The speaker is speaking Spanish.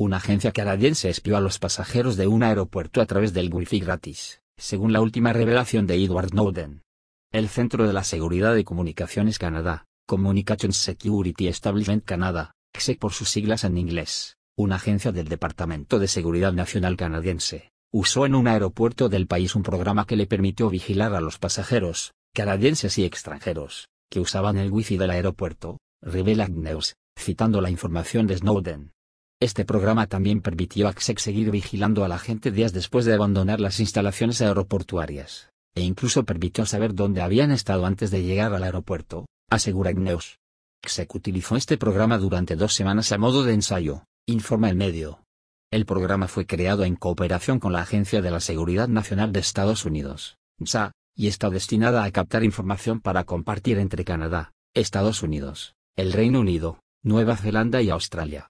Una agencia canadiense espió a los pasajeros de un aeropuerto a través del wifi gratis, según la última revelación de Edward Snowden. El Centro de la Seguridad de Comunicaciones Canadá, Communications Security Establishment Canada, CSEC por sus siglas en inglés, una agencia del Departamento de Seguridad Nacional canadiense, usó en un aeropuerto del país un programa que le permitió vigilar a los pasajeros, canadienses y extranjeros, que usaban el wifi del aeropuerto, revela News, citando la información de Snowden. Este programa también permitió a XEC seguir vigilando a la gente días después de abandonar las instalaciones aeroportuarias, e incluso permitió saber dónde habían estado antes de llegar al aeropuerto, asegura Igneos. XEC utilizó este programa durante dos semanas a modo de ensayo, informa el medio. El programa fue creado en cooperación con la Agencia de la Seguridad Nacional de Estados Unidos, NSA, y está destinada a captar información para compartir entre Canadá, Estados Unidos, el Reino Unido, Nueva Zelanda y Australia,